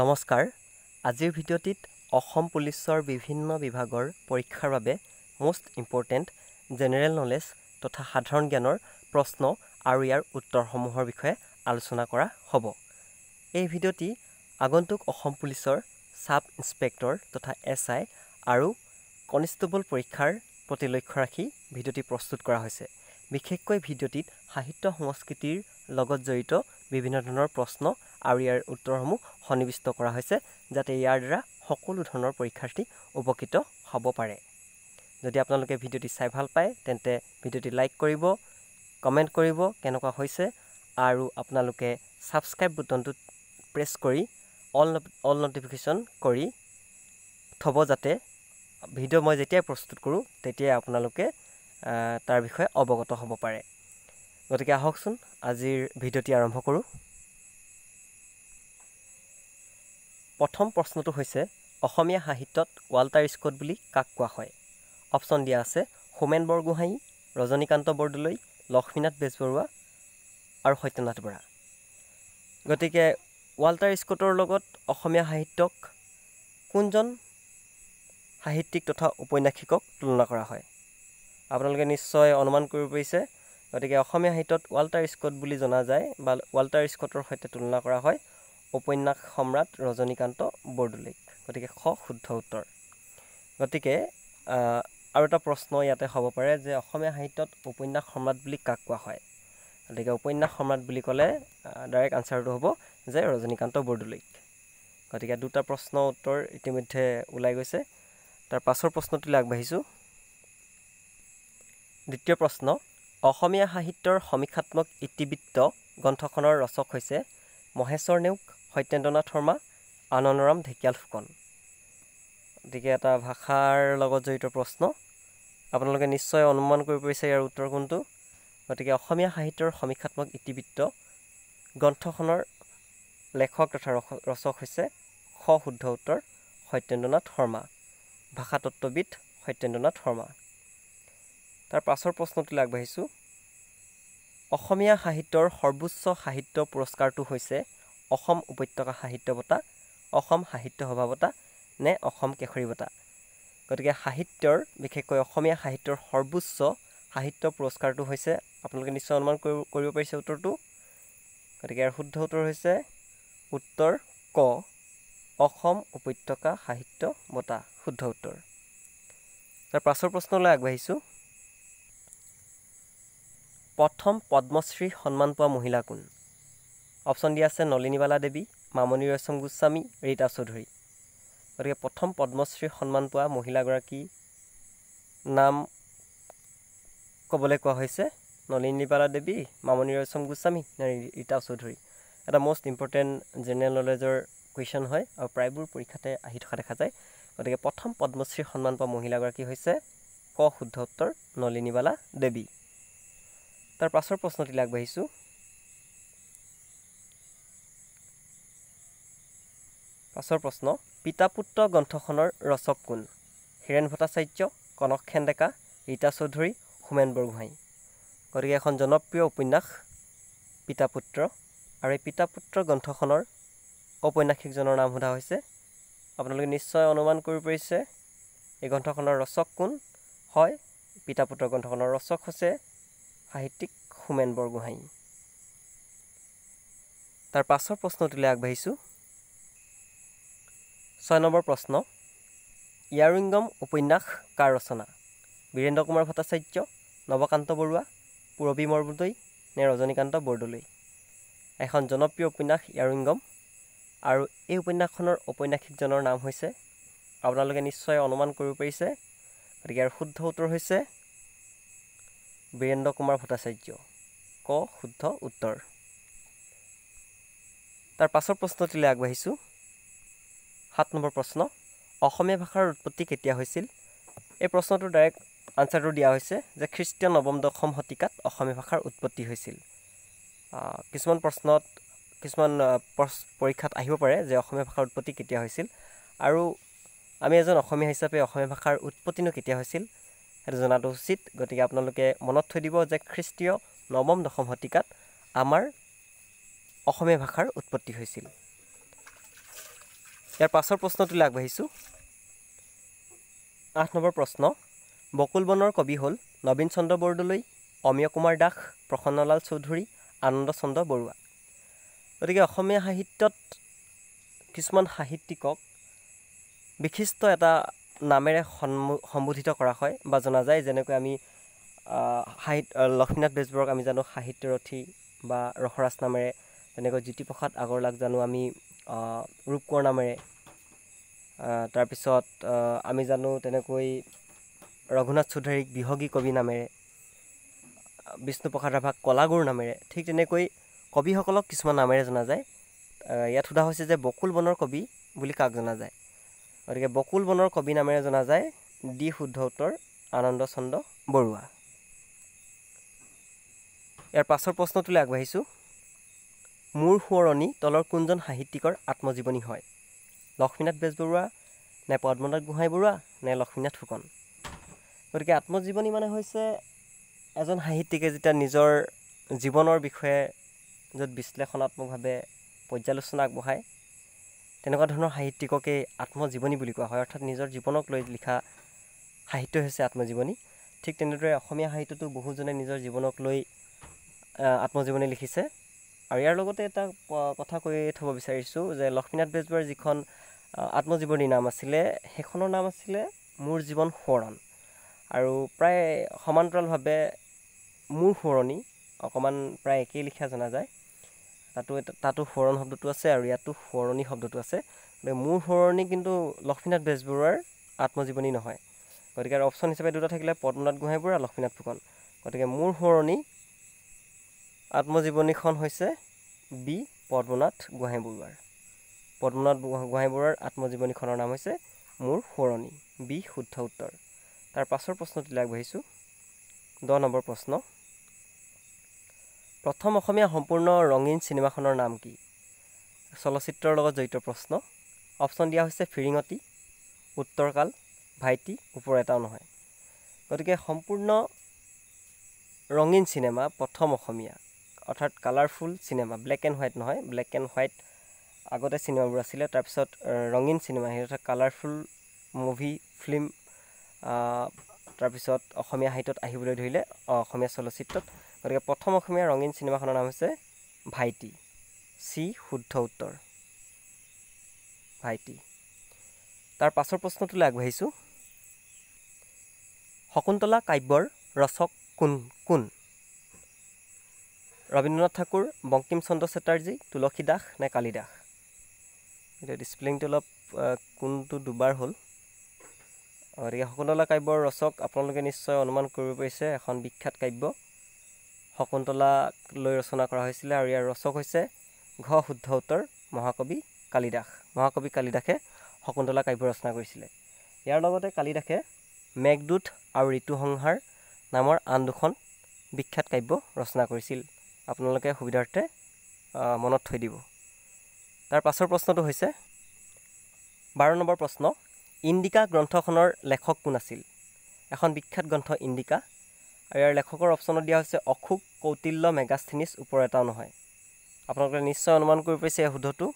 নমস্কাৰ আজিৰ ভিডিঅ'টিত অসম পুলিচৰ বিভিন্ন বিভাগৰ পৰীক্ষাৰ বাবে মোষ্ট ইম্পৰ্টেণ্ট জেনেৰেল নলেজ তথা সাধাৰণ জ্ঞানৰ প্ৰশ্ন আৰু ইয়াৰ উত্তৰসমূহৰ বিষয়ে আলোচনা কৰা হ'ব এই ভিডিঅ'টি আগন্তুক অসম পুলিচৰ ছাব ইন্সপেক্টৰ তথা এছ আই আৰু কনিষ্টেবল পৰীক্ষাৰ প্ৰতি লক্ষ্য ৰাখি ভিডিঅ'টি প্ৰস্তুত কৰা হৈছে বিশেষকৈ ভিডিঅ'টিত সাহিত্য সংস্কৃতিৰ লগত জড়িত বিভিন্ন ধৰণৰ প্ৰশ্ন আৰু ইয়াৰ উত্তৰসমূহ সন্নিৱিষ্ট কৰা হৈছে যাতে ইয়াৰ দ্বাৰা সকলো ধৰণৰ পৰীক্ষাৰ্থী উপকৃত হ'ব পাৰে যদি আপোনালোকে ভিডিঅ'টি চাই ভাল পায় তেন্তে ভিডিঅ'টি লাইক কৰিব কমেণ্ট কৰিব কেনেকুৱা হৈছে আৰু আপোনালোকে ছাবস্ক্ৰাইব বুটনটো প্ৰেছ কৰি অল অল ন'টিফিকেশ্যন কৰি থ'ব যাতে ভিডিঅ' মই যেতিয়াই প্ৰস্তুত কৰোঁ তেতিয়াই আপোনালোকে তাৰ বিষয়ে অৱগত হ'ব পাৰে গতিকে আহকচোন আজিৰ ভিডিঅ'টি আৰম্ভ কৰোঁ প্ৰথম প্ৰশ্নটো হৈছে অসমীয়া সাহিত্যত ৱাল্টাৰ স্কট বুলি কাক কোৱা হয় অপশ্যন দিয়া আছে হোমেন বৰগোহাঁই ৰজনীকান্ত বৰদলৈ লক্ষ্মীনাথ বেজবৰুৱা আৰু সত্যনাথ বৰা গতিকে ৱাল্টাৰ স্কটৰ লগত অসমীয়া সাহিত্যক কোনজন সাহিত্যিক তথা ঔপন্যাসিকক তুলনা কৰা হয় আপোনালোকে নিশ্চয় অনুমান কৰিব পাৰিছে গতিকে অসমীয়া সাহিত্যত ৱাল্টাৰ স্কট বুলি জনা যায় বা ৱাল্টাৰ স্কটৰ সৈতে তুলনা কৰা হয় উপন্যাস সম্ৰাট ৰজনীকান্ত বৰদলৈক গতিকে স শুদ্ধ উত্তৰ গতিকে আৰু এটা প্ৰশ্ন ইয়াতে হ'ব পাৰে যে অসমীয়া সাহিত্যত উপন্যাস সম্ৰাট বুলি কাক কোৱা হয় গতিকে উপন্যাস সম্ৰাট বুলি ক'লে ডাইৰেক্ট আনচাৰটো হ'ব যে ৰজনীকান্ত বৰদলৈক গতিকে দুটা প্ৰশ্ন উত্তৰ ইতিমধ্যে ওলাই গৈছে তাৰ পাছৰ প্ৰশ্নটোলৈ আগবাঢ়িছোঁ দ্বিতীয় প্ৰশ্ন অসমীয়া সাহিত্যৰ সমীক্ষাত্মক ইতিবৃত্ত গ্ৰন্থখনৰ ৰচক হৈছে মহেশ্বৰ নেওগ সত্যেন্দ্ৰনাথ শৰ্মা আনন্দৰাম ঢেকিয়াল ফুকন গতিকে এটা ভাষাৰ লগত জড়িত প্ৰশ্ন আপোনালোকে নিশ্চয় অনুমান কৰিব বিচাৰে ইয়াৰ উত্তৰ কোনটো গতিকে অসমীয়া সাহিত্যৰ সমীক্ষাত্মক ইতিবৃত্ত গ্ৰন্থখনৰ লেখক তথা ৰস ৰচক হৈছে স শুদ্ধ উত্তৰ সত্যেন্দ্ৰনাথ শৰ্মা ভাষাতত্ত্ববিদ সত্যেন্দ্ৰনাথ শৰ্মা তাৰ পাছৰ প্ৰশ্নটোলৈ আগবাঢ়িছোঁ অসমীয়া সাহিত্যৰ সৰ্বোচ্চ সাহিত্য পুৰস্কাৰটো হৈছে অসম উপত্যকা সাহিত্য বঁটা অসম সাহিত্য সভা বঁটা নে অসম কেশৰী বঁটা গতিকে সাহিত্যৰ বিশেষকৈ অসমীয়া সাহিত্যৰ সৰ্বোচ্চ সাহিত্য পুৰস্কাৰটো হৈছে আপোনালোকে নিশ্চয় অনুমান কৰিব কৰিব পাৰিছে উত্তৰটো গতিকে ইয়াৰ শুদ্ধ উত্তৰ হৈছে উত্তৰ ক অসম উপত্যকা সাহিত্য বঁটা শুদ্ধ উত্তৰ তাৰ পাছৰ প্ৰশ্নলৈ আগবাঢ়িছোঁ প্ৰথম পদ্মশ্ৰী সন্মান পোৱা মহিলা কোন অপশ্যন দিয়া আছে নলিনীবালা দেৱী মামণি ৰয়চম গোস্বামী ৰীতা চৌধুৰী গতিকে প্ৰথম পদ্মশ্ৰী সন্মান পোৱা মহিলাগৰাকী নাম ক'বলৈ কোৱা হৈছে নলিনীবালা দেৱী মামণি ৰয়চম গোস্বামী ৰীতা চৌধুৰী এটা মষ্ট ইম্পৰ্টেণ্ট জেনেৰেল নলেজৰ কুৱেশ্যন হয় আৰু প্ৰায়বোৰ পৰীক্ষাতে আহি থকা দেখা যায় গতিকে প্ৰথম পদ্মশ্ৰী সন্মান পোৱা মহিলাগৰাকী হৈছে ক শুদ্ধ উত্তৰ নলিনীবালা দেৱী তাৰ পাছৰ প্ৰশ্নটিলৈ আগবাঢ়িছোঁ পাছৰ প্ৰশ্ন পিতা পুত্ৰ গ্ৰন্থখনৰ ৰচক কোন হীৰেণ ভট্টাচাৰ্য কনকসেন ডেকা ৰীতা চৌধুৰী হোমেন বৰগোহাঁই গতিকে এখন জনপ্ৰিয় উপন্যাস পিতা পুত্ৰ আৰু এই পিতা পুত্ৰ গ্ৰন্থখনৰ ঔপন্যাসিকজনৰ নাম সোধা হৈছে আপোনালোকে নিশ্চয় অনুমান কৰিব পাৰিছে এই গ্ৰন্থখনৰ ৰচক কোন হয় পিতা পুত্ৰ গ্ৰন্থখনৰ ৰচক হৈছে সাহিত্যিক হোমেন বৰগোহাঁই তাৰ পাছৰ প্ৰশ্নটোলৈ আগবাঢ়িছোঁ ছয় নম্বৰ প্ৰশ্ন ইয়াৰিংগম উপন্যাস কাৰ ৰচনা বীৰেন্দ্ৰ কুমাৰ ভট্টাচাৰ্য নৱকান্ত বৰুৱা পূৰবী মৰমদৈ নে ৰজনীকান্ত বৰদলৈ এখন জনপ্ৰিয় উপন্যাস ইয়াৰিংগম আৰু এই উপন্যাসখনৰ ঔপন্যাসিকজনৰ নাম হৈছে আপোনালোকে নিশ্চয় অনুমান কৰিব পাৰিছে গতিকে ইয়াৰ শুদ্ধ উত্তৰ হৈছে বীৰেন্দ্ৰ কুমাৰ ভট্টাচাৰ্য ক শুদ্ধ উত্তৰ তাৰ পাছৰ প্ৰশ্নটিলৈ আগবাঢ়িছোঁ সাত নম্বৰ প্ৰশ্ন অসমীয়া ভাষাৰ উৎপত্তি কেতিয়া হৈছিল এই প্ৰশ্নটোৰ ডাইৰেক্ট আনচাৰটো দিয়া হৈছে যে খ্ৰীষ্টীয় নৱম দশম শতিকাত অসমীয়া ভাষাৰ উৎপত্তি হৈছিল কিছুমান প্ৰশ্নত কিছুমান পৰীক্ষাত আহিব পাৰে যে অসমীয়া ভাষাৰ উৎপত্তি কেতিয়া হৈছিল আৰু আমি এজন অসমীয়া হিচাপে অসমীয়া ভাষাৰ উৎপত্তিনো কেতিয়া হৈছিল সেইটো জনাটো উচিত গতিকে আপোনালোকে মনত থৈ দিব যে খ্ৰীষ্টীয় নৱম দশম শতিকাত আমাৰ অসমীয়া ভাষাৰ উৎপত্তি হৈছিল ইয়াৰ পাছৰ প্ৰশ্নটোলৈ আগবাঢ়িছোঁ আঠ নম্বৰ প্ৰশ্ন বকুল বনৰ কবি হ'ল নবীন চন্দ্ৰ বৰদলৈ অমীয় কুমাৰ দাস প্ৰসন্নলাল চৌধুৰী আনন্দ চন্দ্ৰ বৰুৱা গতিকে অসমীয়া সাহিত্যত কিছুমান সাহিত্যিকক বিশিষ্ট এটা নামেৰে সন্মু সম্বোধিত কৰা হয় বা জনা যায় যেনেকৈ আমি সাহিত্য লক্ষ্মীনাথ বেজবৰক আমি জানো সাহিত্যৰথী বা ৰসৰাজ নামেৰে তেনেকৈ জ্যোতিপ্ৰসাদ আগৰৱালাক জানো আমি ৰূপকোঁৱৰ নামেৰে তাৰপিছত আমি জানো তেনেকৈ ৰঘুনাথ চৌধাৰীক বিহগী কবি নামেৰে বিষ্ণুপ্ৰসাদ ৰাভাক কলাগুৰু নামেৰে ঠিক তেনেকৈ কবিসকলক কিছুমান নামেৰে জনা যায় ইয়াত সোধা হৈছে যে বকুল বনৰ কবি বুলি কাক জনা যায় গতিকে বকুল বনৰ কবি নামেৰে জনা যায় দি শুদ্ধ উত্তৰ আনন্দ চন্দ্ৰ বৰুৱা ইয়াৰ পাছৰ প্ৰশ্নটোলৈ আগবাঢ়িছোঁ মোৰ সোঁৱৰণি তলৰ কোনজন সাহিত্যিকৰ আত্মজীৱনী হয় লক্ষ্মীনাথ বেজবৰুৱা নে পদ্মনাথ গোহাঁই বৰুৱা নে লক্ষ্মীনাথ ফুকন গতিকে আত্মজীৱনী মানে হৈছে এজন সাহিত্যিকে যেতিয়া নিজৰ জীৱনৰ বিষয়ে য'ত বিশ্লেষণাত্মকভাৱে পৰ্যালোচনা আগবঢ়ায় তেনেকুৱা ধৰণৰ সাহিত্যিককেই আত্মজীৱনী বুলি কোৱা হয় অৰ্থাৎ নিজৰ জীৱনক লৈ লিখা সাহিত্য হৈছে আত্মজীৱনী ঠিক তেনেদৰে অসমীয়া সাহিত্যটো বহুজনে নিজৰ জীৱনক লৈ আত্মজীৱনী লিখিছে আৰু ইয়াৰ লগতে এটা কথা কৈ থ'ব বিচাৰিছোঁ যে লক্ষ্মীনাথ বেজবৰুৱাৰ যিখন আত্মজীৱনী নাম আছিলে সেইখনৰ নাম আছিলে মোৰ জীৱন সোঁৱৰণ আৰু প্ৰায় সমান্তৰালভাৱে মোৰ সোঁৱৰণী অকণমান প্ৰায় একেই লিখা জনা যায় তাতো তাতো সোঁৱৰণ শব্দটো আছে আৰু ইয়াতো সোঁৱৰণী শব্দটো আছে গতিকে মোৰ সোঁৱৰণী কিন্তু লক্ষ্মীনাথ বেজবৰুৱাৰ আত্মজীৱনী নহয় গতিকে অপশ্যন হিচাপে দুটা থাকিলে পদ্মনাথ গোহাঁইবুঢ়া লক্ষ্মীনাথ ফুকন গতিকে মোৰ সোঁৱৰণী আত্মজীৱনীখন হৈছে বি পদ্মনাথ গোহাঁই বৰুৱাৰ পদ্মনাথ গোহাঁই বৰুৱাৰ আত্মজীৱনীখনৰ নাম হৈছে মোৰ সোঁৱৰণী বি শুদ্ধ উত্তৰ তাৰ পাছৰ প্ৰশ্নটিলৈ আগবাঢ়িছোঁ দহ নম্বৰ প্ৰশ্ন প্ৰথম অসমীয়া সম্পূৰ্ণ ৰঙীন চিনেমাখনৰ নাম কি চলচ্চিত্ৰৰ লগত জড়িত প্ৰশ্ন অপশ্যন দিয়া হৈছে ফিৰিঙতি উত্তৰকাল ভাইটি ওপৰ এটাও নহয় গতিকে সম্পূৰ্ণ ৰঙীন চিনেমা প্ৰথম অসমীয়া অৰ্থাৎ colourful cinema black and white নহয় ব্লেক এণ্ড হোৱাইট আগতে চিনেমাবোৰ আছিলে তাৰপিছত ৰঙীন চিনেমা সেই অৰ্থাৎ কালাৰফুল মুভি ফিল্ম তাৰপিছত অসমীয়া সাহিত্যত আহিবলৈ ধৰিলে অসমীয়া চলচ্চিত্ৰত গতিকে প্ৰথম অসমীয়া ৰঙীন চিনেমাখনৰ নাম হৈছে ভাইটি চি শুদ্ধ উত্তৰ ভাইটি তাৰ পাছৰ প্ৰশ্নটোলৈ আগবাঢ়িছোঁ শকুন্তলা কাব্যৰ ৰচক কোন কোন ৰবীন্দ্ৰনাথ ঠাকুৰ বংকিম চন্দ্ৰ চেটাৰ্জী তুলসী দাস নে কালিদাস এতিয়া ডিচপ্লিনটো অলপ কোনটো দুবাৰ হ'ল গতিকে শকুন্তলা কাব্যৰ ৰচক আপোনালোকে নিশ্চয় অনুমান কৰিব পাৰিছে এখন বিখ্যাত কাব্য শকুন্তলাক লৈ ৰচনা কৰা হৈছিলে আৰু ইয়াৰ ৰচক হৈছে ঘ শুদ্ধ উত্তৰ মহাকবি কালিদাস মহাকবি কালিদাসে শকুন্তলা কাব্য ৰচনা কৰিছিলে ইয়াৰ লগতে কালিদাসে মেঘদূত আৰু ঋতুসংহাৰ নামৰ আন দুখন বিখ্যাত কাব্য ৰচনা কৰিছিল আপোনালোকে সুবিধাৰ্থে মনত থৈ দিব তাৰ পাছৰ প্ৰশ্নটো হৈছে বাৰ নম্বৰ প্ৰশ্ন ইণ্ডিকা গ্ৰন্থখনৰ লেখক কোন আছিল এখন বিখ্যাত গ্ৰন্থ ইণ্ডিকা আৰু ইয়াৰ লেখকৰ অপশ্যনত দিয়া হৈছে অশোক কৌটিল্য মেগাষ্ঠিনিছ ওপৰ এটাও নহয় আপোনালোকে নিশ্চয় অনুমান কৰিব পাৰিছে এই শুদ্ধটো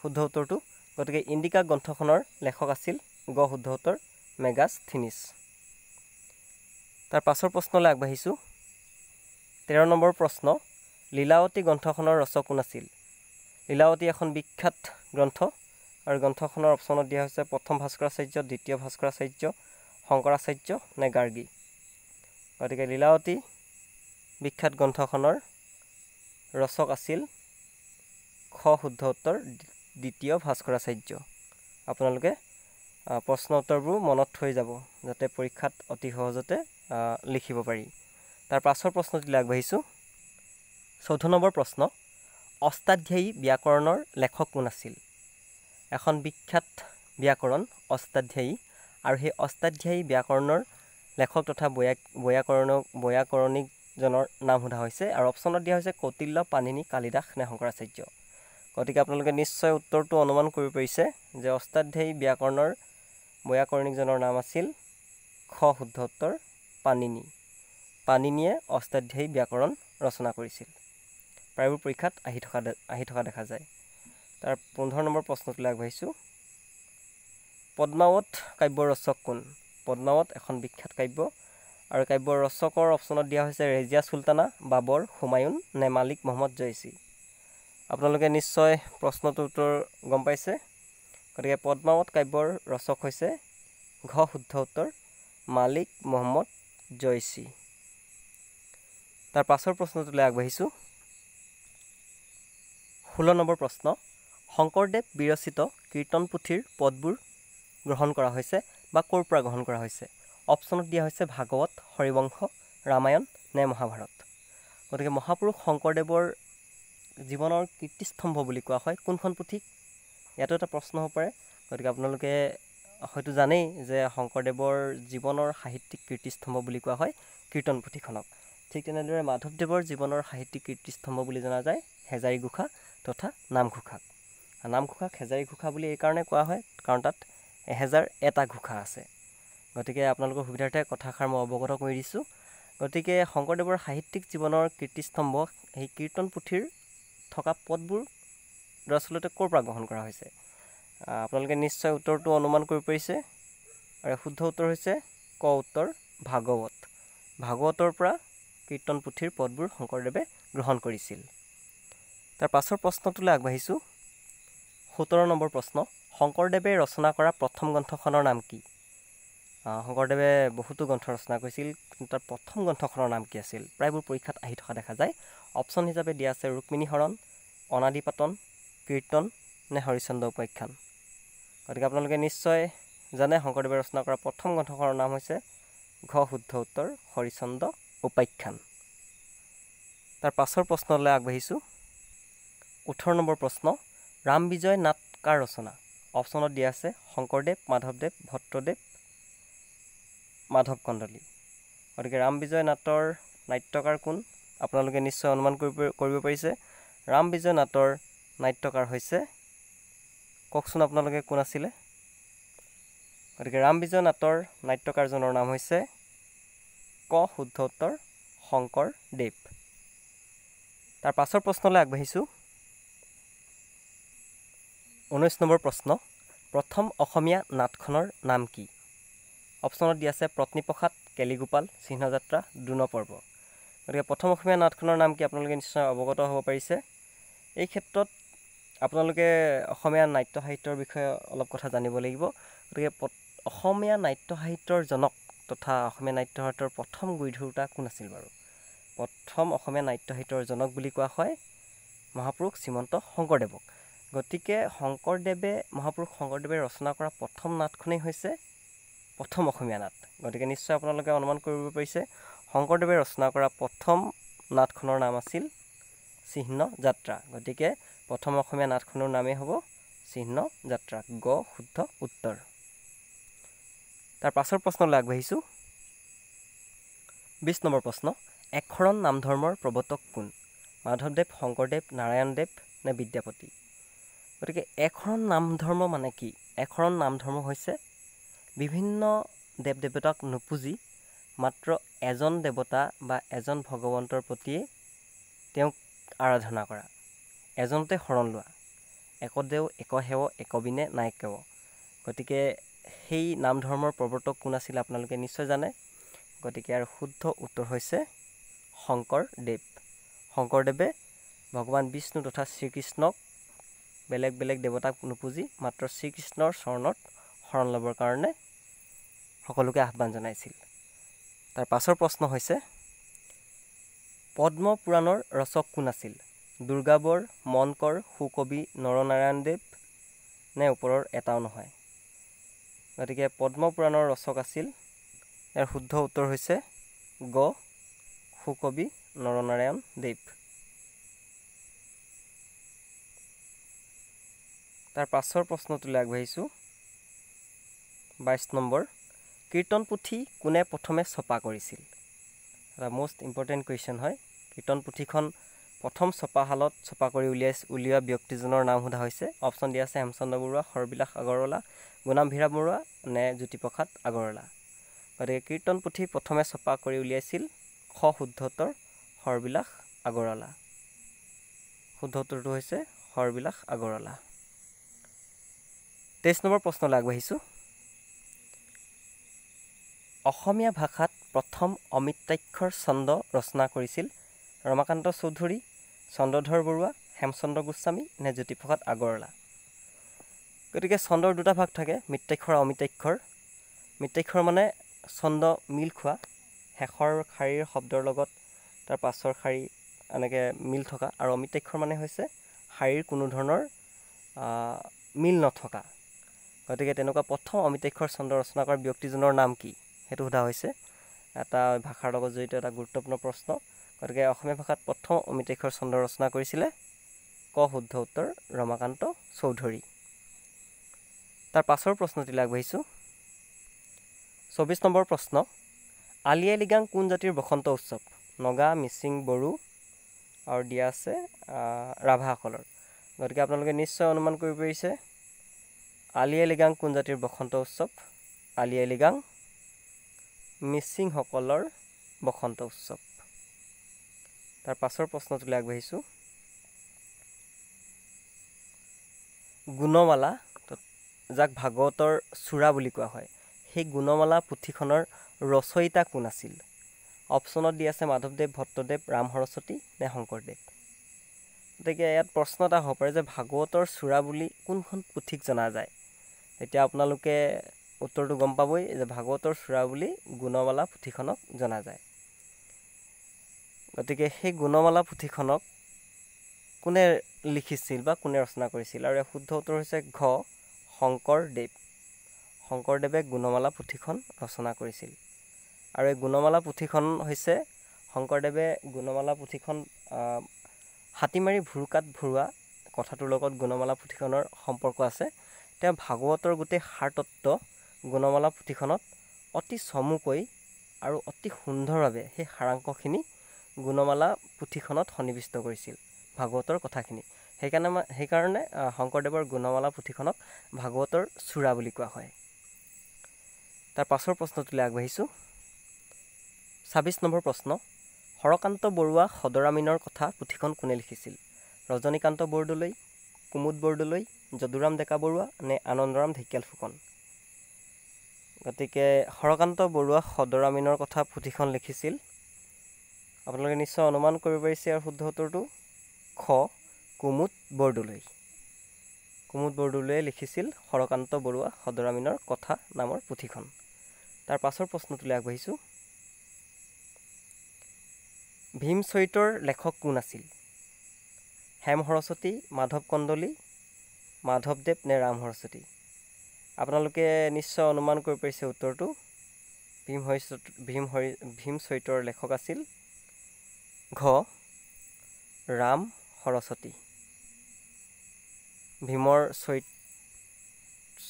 শুদ্ধ উত্তৰটো গতিকে ইণ্ডিকা গ্ৰন্থখনৰ লেখক আছিল গ শুদ্ধ উত্তৰ মেগাষ্ঠিনিছ তাৰ পাছৰ প্ৰশ্নলৈ আগবাঢ়িছোঁ তেৰ নম্বৰ প্ৰশ্ন লীলাৱতী গ্ৰন্থখনৰ ৰচক কোন আছিল লীলাৱতী এখন বিখ্যাত গ্ৰন্থ আৰু গ্ৰন্থখনৰ অপশ্যনত দিয়া হৈছে প্ৰথম ভাস্কৰাচাৰ্য দ্বিতীয় ভাস্কৰাচাৰ্য শংকৰাচাৰ্য নে গাৰ্গী গতিকে লীলাৱতী বিখ্যাত গ্ৰন্থখনৰ ৰচক আছিল খ শুদ্ধ উত্তৰ দ্বিতীয় ভাস্কৰাচাৰ্য আপোনালোকে প্ৰশ্ন উত্তৰবোৰ মনত থৈ যাব যাতে পৰীক্ষাত অতি সহজতে লিখিব পাৰি তাৰ পাছৰ প্ৰশ্নটিলৈ আগবাঢ়িছোঁ চৈধ্য নম্বৰ প্ৰশ্ন অষ্টাধ্যায়ী ব্যাকৰণৰ লেখক কোন আছিল এখন বিখ্যাত ব্যাকৰণ অষ্টাধ্যায়ী আৰু সেই অষ্টাধ্যায়ী ব্যাকৰণৰ লেখক তথা বৈয়া বৈয়াকৰণ বৈয়াকৰণীজনৰ নাম সোধা হৈছে আৰু অপশ্যনত দিয়া হৈছে কৌটিল্য পাণিনী কালিদাস নে শংকৰাচাৰ্য গতিকে আপোনালোকে নিশ্চয় উত্তৰটো অনুমান কৰিব পাৰিছে যে অষ্টাধ্যায়ী ব্যাকৰণৰ বৈয়াকৰণীজনৰ নাম আছিল খ শুদ্ধ উত্তৰ পাণিনী অষ্টাধ্যায়ী ব্যাকৰণ ৰচনা কৰিছিল প্ৰায়বোৰ পৰীক্ষাত আহি থকা আহি থকা দেখা যায় তাৰ পোন্ধৰ নম্বৰ প্ৰশ্নটোলৈ আগবাঢ়িছোঁ পদ্মাৱত কাব্য ৰচক কোন পদ্মাৱত এখন বিখ্যাত কাব্য আৰু কাব্য ৰচকৰ অপশ্যনত দিয়া হৈছে ৰেজিয়া চুলতানা বাবৰ হুমায়ুন নে মালিক মহম্মদ জয়চী আপোনালোকে নিশ্চয় প্ৰশ্নটোৰ উত্তৰ গম পাইছে গতিকে পদ্মাৱত কাব্যৰ ৰচক হৈছে ঘ শুদ্ধ উত্তৰ মালিক মহম্মদ জয়চী তাৰ পাছৰ প্ৰশ্নটোলৈ আগবাঢ়িছোঁ ষোল্ল নম্বৰ প্ৰশ্ন শংকৰদেৱ বিৰচিত কীৰ্তন পুথিৰ পদবোৰ গ্ৰহণ কৰা হৈছে বা ক'ৰ পৰা গ্ৰহণ কৰা হৈছে অপশ্যনত দিয়া হৈছে ভাগৱত হৰিবংশ ৰামায়ণ নে মহাভাৰত গতিকে মহাপুৰুষ শংকৰদেৱৰ জীৱনৰ কীৰ্তিস্তম্ভ বুলি কোৱা হয় কোনখন পুথি ইয়াতো এটা প্ৰশ্ন হ'ব পাৰে গতিকে আপোনালোকে হয়তো জানেই যে শংকৰদেৱৰ জীৱনৰ সাহিত্যিক কীৰ্তিস্তম্ভ বুলি কোৱা হয় কীৰ্তন পুথিখনক ঠিক তেনেদৰে মাধৱদেৱৰ জীৱনৰ সাহিত্যিক কীৰ্তিস্তম্ভ বুলি জনা যায় হেজাৰী গোসা তথা নামঘোষাক নামঘোষাক হেজাৰী ঘোষা বুলি এইকাৰণে কোৱা হয় কাৰণ তাত এহেজাৰ এটা ঘোষা আছে গতিকে আপোনালোকৰ সুবিধাৰ্থে কথাষাৰ মই অৱগত কৰি দিছোঁ গতিকে শংকৰদেৱৰ সাহিত্যিক জীৱনৰ কীৰ্তিস্তম্ভ সেই কীৰ্তন পুথিৰ থকা পদবোৰ দৰাচলতে ক'ৰ পৰা গ্ৰহণ কৰা হৈছে আপোনালোকে নিশ্চয় উত্তৰটো অনুমান কৰিব পাৰিছে আৰু শুদ্ধ উত্তৰ হৈছে ক উত্তৰ ভাগৱত ভাগৱতৰ পৰা কীৰ্তন পুথিৰ পদবোৰ শংকৰদেৱে গ্ৰহণ কৰিছিল তাৰ পাছৰ প্ৰশ্নটোলৈ আগবাঢ়িছোঁ সোতৰ নম্বৰ প্ৰশ্ন শংকৰদেৱে ৰচনা কৰা প্ৰথম গ্ৰন্থখনৰ নাম কি শংকৰদেৱে বহুতো গ্ৰন্থ ৰচনা কৰিছিল কিন্তু তাৰ প্ৰথম গ্ৰন্থখনৰ নাম কি আছিল প্ৰায়বোৰ পৰীক্ষাত আহি থকা দেখা যায় অপশ্যন হিচাপে দিয়া আছে হৰণ অনাদি অনাদিপাতন কীৰ্তন নে হৰিচন্দ্ৰ উপাখ্যান গতিকে আপোনালোকে নিশ্চয় জানে শংকৰদেৱে ৰচনা কৰা প্ৰথম গ্ৰন্থখনৰ নাম হৈছে ঘ শুদ্ধ উত্তৰ হৰিচন্দ্ৰ উপাখ্যান তাৰ পাছৰ প্ৰশ্নলৈ আগবাঢ়িছোঁ ওঠৰ নম্বৰ প্ৰশ্ন ৰাম বিজয় নাট কাৰ ৰচনা অপশ্যনত দিয়া আছে শংকৰদেৱ মাধৱদেৱ ভট্টদেৱ মাধৱ কণ্ডলী গতিকে ৰাম বিজয় নাটৰ নাট্যকাৰ কোন আপোনালোকে নিশ্চয় অনুমান কৰিব কৰিব পাৰিছে ৰাম বিজয় নাটৰ নাট্যকাৰ হৈছে কওকচোন আপোনালোকে কোন আছিলে গতিকে ৰাম বিজয় নাটৰ নাট্যকাৰজনৰ নাম হৈছে ক শুদ্ধ উত্তৰ শংকৰদেৱ তাৰ পাছৰ প্ৰশ্নলৈ আগবাঢ়িছোঁ ঊনৈছ নম্বৰ প্ৰশ্ন প্ৰথম অসমীয়া নাটখনৰ নাম কি অপশ্যনত দি আছে পত্নীপ্ৰসাদ কেলিগোপাল চিহ্নযাত্ৰা দ্ৰোণপৰ্ব গতিকে প্ৰথম অসমীয়া নাটখনৰ নাম কি আপোনালোকে নিশ্চয় অৱগত হ'ব পাৰিছে এই ক্ষেত্ৰত আপোনালোকে অসমীয়া নাট্য সাহিত্যৰ বিষয়ে অলপ কথা জানিব লাগিব গতিকে অসমীয়া নাট্য সাহিত্যৰ জনক তথা অসমীয়া নাট্য সাহিত্যৰ প্ৰথম গুৰি ধৰোঁতা কোন আছিল বাৰু প্ৰথম অসমীয়া নাট্য সাহিত্যৰ জনক বুলি কোৱা হয় মহাপুৰুষ শ্ৰীমন্ত শংকৰদেৱক গতিকে শংকৰদেৱে মহাপুৰুষ শংকৰদেৱে ৰচনা কৰা প্ৰথম নাটখনেই হৈছে প্ৰথম অসমীয়া নাট গতিকে নিশ্চয় আপোনালোকে অনুমান কৰিব পাৰিছে শংকৰদেৱে ৰচনা কৰা প্ৰথম নাটখনৰ নাম আছিল চিহ্ন যাত্ৰা গতিকে প্ৰথম অসমীয়া নাটখনৰ নামেই হ'ব চিহ্ন যাত্ৰা গ শুদ্ধ উত্তৰ তাৰ পাছৰ প্ৰশ্নলৈ আগবাঢ়িছোঁ বিছ নম্বৰ প্ৰশ্ন নাম ধৰ্মৰ প্ৰৱৰ্তক কোন মাধৱদেৱ শংকৰদেৱ নাৰায়ণদেৱ নে বিদ্যাপতি গতিকে এখৰণ নাম ধৰ্ম মানে কি এখৰণ নাম ধৰ্ম হৈছে বিভিন্ন দেৱ দেৱতাক নুপুজি মাত্ৰ এজন দেৱতা বা এজন ভগৱন্তৰ প্ৰতিয়ে তেওঁক আৰাধনা কৰা এজনতে শৰণ লোৱা একদেও একসেৱ একবিনে কেৱ গতিকে সেই নাম ধৰ্মৰ প্ৰৱৰ্তক কোন আছিলে আপোনালোকে নিশ্চয় জানে গতিকে আৰু শুদ্ধ উত্তৰ হৈছে শংকৰদেৱ শংকৰদেৱে ভগৱান বিষ্ণু তথা শ্ৰীকৃষ্ণক বেলেগ বেলেগ দেৱতাক নুপুজি মাত্ৰ শ্ৰীকৃষ্ণৰ চৰণত শৰণ ল'বৰ কাৰণে সকলোকে আহ্বান জনাইছিল তাৰ পাছৰ প্ৰশ্ন হৈছে পদ্ম পুৰাণৰ ৰচক কোন আছিল দুৰ্গাবৰ মনকৰ সুকবি নৰনাৰায়ণদেৱ নে ওপৰৰ এটাও নহয় গতিকে পদ্ম পুৰাণৰ ৰচক আছিল ইয়াৰ শুদ্ধ উত্তৰ হৈছে গ সুকবি নৰনাৰায়ণদেৱ তাৰ পাছৰ প্ৰশ্নটোলৈ আগবাঢ়িছোঁ বাইছ নম্বৰ কীৰ্তন পুথি কোনে প্ৰথমে ছপা কৰিছিল এটা মষ্ট ইম্পৰ্টেণ্ট কুৱেশ্যন হয় কীৰ্তন পুথিখন প্ৰথম ছপাশালত ছপা কৰি উলিয়াই উলিওৱা ব্যক্তিজনৰ নাম সোধা হৈছে অপশ্যন দিয়া আছে হেমচন্দ্ৰ বৰুৱা সৰবিলাস আগৰৱালা গুণাম ভীৰা বৰুৱা নে জ্যোতিপ্ৰসাদ আগৰৱালা গতিকে কীৰ্তন পুথি প্ৰথমে ছপা কৰি উলিয়াইছিল শ শুদ্ধতৰ সৰবিলাস আগৰৱালা শুদ্ধোত্তৰটো হৈছে সৰবিলাস আগৰৱালা তেইছ নম্বৰ প্ৰশ্নলৈ আগবাঢ়িছোঁ অসমীয়া ভাষাত প্ৰথম অমিত্ৰাক্ষৰ ছন্দ ৰচনা কৰিছিল ৰমাকান্ত চৌধুৰী চন্দ্ৰধৰ বৰুৱা হেমচন্দ্ৰ গোস্বামী নে জ্যোতিপ্ৰসাদ আগৰৱালা গতিকে ছন্দৰ দুটা ভাগ থাকে মিত্ৰাক্ষৰ অমিত্ৰাক্ষৰ মিত্ৰাক্ষৰ মানে ছন্দ মিল খোৱা শেষৰ শাৰীৰ শব্দৰ লগত তাৰ পাছৰ শাৰী এনেকৈ মিল থকা আৰু অমিত্ৰাক্ষৰ মানে হৈছে শাৰীৰ কোনো ধৰণৰ মিল নথকা গতিকে তেনেকুৱা প্ৰথম অমিতাক্ষৰ ছন্দ ৰচনা কৰা ব্যক্তিজনৰ নাম কি সেইটো সোধা হৈছে এটা ভাষাৰ লগত জড়িত এটা গুৰুত্বপূৰ্ণ প্ৰশ্ন গতিকে অসমীয়া ভাষাত প্ৰথম অমিতাক্ষৰ ছন্দ ৰচনা কৰিছিলে ক শুদ্ধ উত্তৰ ৰমাকান্ত চৌধুৰী তাৰ পাছৰ প্ৰশ্নটিলৈ আগবাঢ়িছোঁ চৌবিছ নম্বৰ প্ৰশ্ন আলি আই লিগাং কোন জাতিৰ বসন্ত উৎসৱ নগা মিচিং বড়ো আৰু দিয়া আছে ৰাভাসকলৰ গতিকে আপোনালোকে নিশ্চয় অনুমান কৰিব পাৰিছে আলি আই আলিগাং কোন জাতিৰ বসন্ত উৎসৱ আলি আই আলিগাং মিচিংসকলৰ বসন্ত উৎসৱ তাৰ পাছৰ প্ৰশ্নটোলৈ আগবাঢ়িছোঁ গুণমালা যাক ভাগৱতৰ চূড়া বুলি কোৱা হয় সেই গুণমালা পুথিখনৰ ৰচয়িতা কোন আছিল অপশ্যনত দি আছে মাধৱদেৱ ভট্টদেৱ ৰাম সৰস্বতী নে শংকৰদেৱ গতিকে ইয়াত প্ৰশ্ন এটা হ'ব পাৰে যে ভাগৱতৰ চূড়া বুলি কোনখন পুথিক জনা যায় এতিয়া আপোনালোকে উত্তৰটো গম পাবই যে ভাগৱতৰ চূড়া বুলি গুণমালা পুথিখনক জনা যায় গতিকে সেই গুণমালা পুথিখনক কোনে লিখিছিল বা কোনে ৰচনা কৰিছিল আৰু ইয়াৰ শুদ্ধ উত্তৰ হৈছে ঘ শংকৰদেৱ শংকৰদেৱে গুণমালা পুথিখন ৰচনা কৰিছিল আৰু এই গুণমালা পুথিখন হৈছে শংকৰদেৱে গুণমালা পুথিখন হাতীমাৰি ভুৰুকাত ভৰোৱা কথাটোৰ লগত গুণমালা পুথিখনৰ সম্পৰ্ক আছে তেওঁ ভাগৱতৰ গোটেই সাৰ সাৰতত্ব গুণমালা পুথিখনত অতি চমুকৈ আৰু অতি সুন্দৰভাৱে সেই সাৰাংশখিনি গুণমালা পুথিখনত সন্নিৱিষ্ট কৰিছিল ভাগৱতৰ কথাখিনি সেইকাৰণে সেইকাৰণে শংকৰদেৱৰ গুণমালা পুথিখনক ভাগৱতৰ চূড়া বুলি কোৱা হয় তাৰ পাছৰ প্ৰশ্নটোলৈ আগবাঢ়িছোঁ ছাব্বিছ নম্বৰ প্ৰশ্ন হৰকান্ত বৰুৱা সদৰামীনৰ কথা পুথিখন কোনে লিখিছিল ৰজনীকান্ত বৰদলৈ কুমুদ বৰদলৈ যদুৰাম ডেকা বৰুৱা নে আনন্দৰাম ঢেকিয়াল ফুকন গতিকে হৰকান্ত বৰুৱা সদৰামীনৰ কথা পুথিখন লিখিছিল আপোনালোকে নিশ্চয় অনুমান কৰিব পাৰিছে ইয়াৰ শুদ্ধ উত্তৰটো খ কুমুদ বৰদলৈ কুমুদ বৰদলৈয়ে লিখিছিল হৰকান্ত বৰুৱা সদৰামীনৰ কথা নামৰ পুথিখন তাৰ পাছৰ প্ৰশ্নটোলৈ আগবাঢ়িছোঁ ভীম চৰিত্ৰৰ লেখক কোন আছিল হেম সৰস্বতী মাধৱ কন্দলী মাধৱদেৱ নে ৰাম সৰস্বতী আপোনালোকে নিশ্চয় অনুমান কৰিব পাৰিছে উত্তৰটো ভীম হৰিচৰ ভীম হৰি ভীম চৰিত্ৰৰ লেখক আছিল ঘ ৰাম সৰস্বতী ভীমৰ চৰিত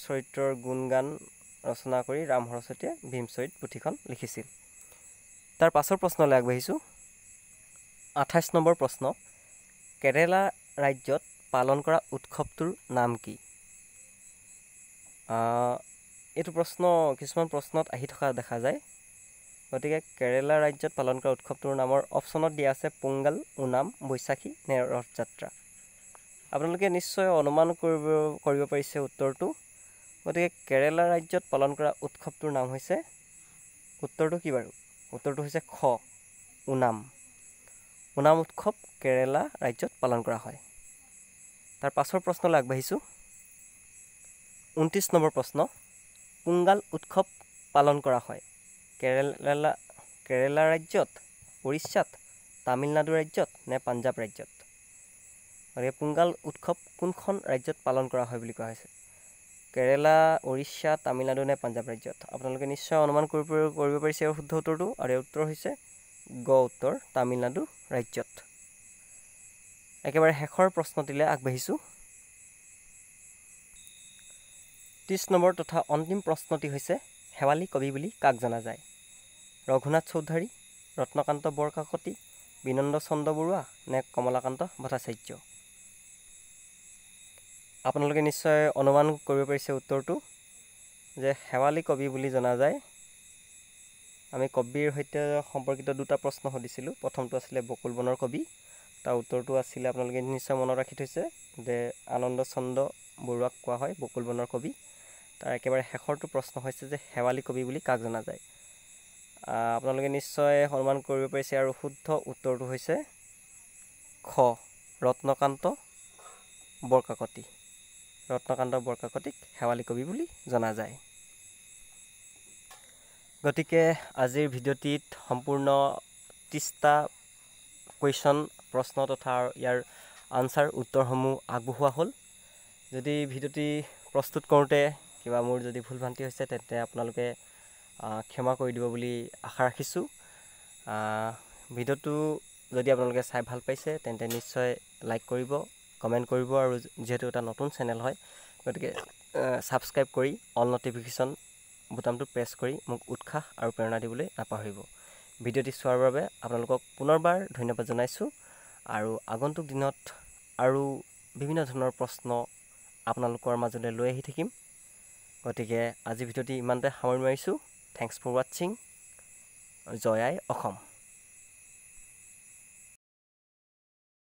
চৰিত্ৰৰ গুণগান ৰচনা কৰি ৰাম সৰস্বতীয়ে ভীম চৰিত পুথিখন লিখিছিল তাৰ পাছৰ প্ৰশ্নলৈ আগবাঢ়িছোঁ আঠাইছ নম্বৰ প্ৰশ্ন কেৰেলা ৰাজ্যত পালন কৰা উৎসৱটোৰ নাম কি এইটো প্ৰশ্ন কিছুমান প্ৰশ্নত আহি থকা দেখা যায় গতিকে কেৰেলা ৰাজ্যত পালন কৰা উৎসৱটোৰ নামৰ অপশ্যনত দিয়া আছে পোংগাল ওনাম বৈশাখী নে ৰথযাত্ৰা আপোনালোকে নিশ্চয় অনুমান কৰিব কৰিব পাৰিছে উত্তৰটো গতিকে কেৰেলা ৰাজ্যত পালন কৰা উৎসৱটোৰ নাম হৈছে উত্তৰটো কি বাৰু উত্তৰটো হৈছে খ ওনাম ওনাম উৎসৱ কেৰেলা ৰাজ্যত পালন কৰা হয় তাৰ পাছৰ প্ৰশ্নলৈ আগবাঢ়িছোঁ ঊনত্ৰিছ নম্বৰ প্ৰশ্ন পোংগাল উৎসৱ পালন কৰা হয় কেৰেলা কেৰেলা ৰাজ্যত উৰিষ্যাত তামিলনাডু ৰাজ্যত নে পাঞ্জাৱ ৰাজ্যত গতিকে পোংগাল উৎসৱ কোনখন ৰাজ্যত পালন কৰা হয় বুলি কোৱা হৈছে কেৰেলা উৰিষ্যা তামিলনাডু নে পাঞ্জাৱ ৰাজ্যত আপোনালোকে নিশ্চয় অনুমান কৰিব কৰিব পাৰিছে ইয়াৰ শুদ্ধ উত্তৰটো আৰু এই উত্তৰ হৈছে গ উত্তৰ তামিলনাডু ৰাজ্যত একেবাৰে শেষৰ প্ৰশ্নটিলৈ আগবাঢ়িছোঁ ত্ৰিছ নম্বৰ তথা অন্তিম প্ৰশ্নটি হৈছে শেৱালি কবি বুলি কাক জনা যায় ৰঘুনাথ চৌধাৰী ৰত্নকান্ত বৰকাকতি বিনন্দ চন্দ্ৰ বৰুৱা নে কমলাকান্ত ভট্টাচাৰ্য আপোনালোকে নিশ্চয় অনুমান কৰিব পাৰিছে উত্তৰটো যে শেৱালি কবি বুলি জনা যায় আমি কবিৰ সৈতে সম্পৰ্কিত দুটা প্ৰশ্ন সুধিছিলোঁ প্ৰথমটো আছিলে বকুল বনৰ কবি তাৰ উত্তৰটো আছিলে আপোনালোকে নিশ্চয় মনত ৰাখি থৈছে যে আনন্দ চন্দ বৰুৱাক কোৱা হয় বকুল বনৰ কবি তাৰ একেবাৰে শেষৰটো প্ৰশ্ন হৈছে যে শেৱালি কবি বুলি কাক জনা যায় আপোনালোকে নিশ্চয় সন্মান কৰিব পাৰিছে আৰু শুদ্ধ উত্তৰটো হৈছে খ ৰত্নকান্ত বৰকাকতি ৰত্নকান্ত বৰকাকতিক শেৱালি কবি বুলি জনা যায় গতিকে আজিৰ ভিডিঅ'টিত সম্পূৰ্ণ ত্ৰিছটা কুৱেশ্যন প্ৰশ্ন তথা ইয়াৰ আনচাৰ উত্তৰসমূহ আগবঢ়োৱা হ'ল যদি ভিডিঅ'টি প্ৰস্তুত কৰোঁতে কিবা মোৰ যদি ভুল ভ্ৰান্তি হৈছে তেন্তে আপোনালোকে ক্ষমা কৰি দিব বুলি আশা ৰাখিছোঁ ভিডিঅ'টো যদি আপোনালোকে চাই ভাল পাইছে তেন্তে নিশ্চয় লাইক কৰিব কমেণ্ট কৰিব আৰু যিহেতু এটা নতুন চেনেল হয় গতিকে ছাবস্ক্ৰাইব কৰি অল ন'টিফিকেশ্যন বুটামটো প্ৰেছ কৰি মোক উৎসাহ আৰু প্ৰেৰণা দিবলৈ নাপাহৰিব ভিডিঅ'টি চোৱাৰ বাবে আপোনালোকক পুনৰবাৰ ধন্যবাদ জনাইছোঁ আৰু আগন্তুক দিনত আৰু বিভিন্ন ধৰণৰ প্ৰশ্ন আপোনালোকৰ মাজলৈ লৈ আহি থাকিম গতিকে আজি ভিডিঅ'টি ইমানতে সামৰণি মাৰিছোঁ থেংকছ ফৰ ৱাটছিং জয় আই অসম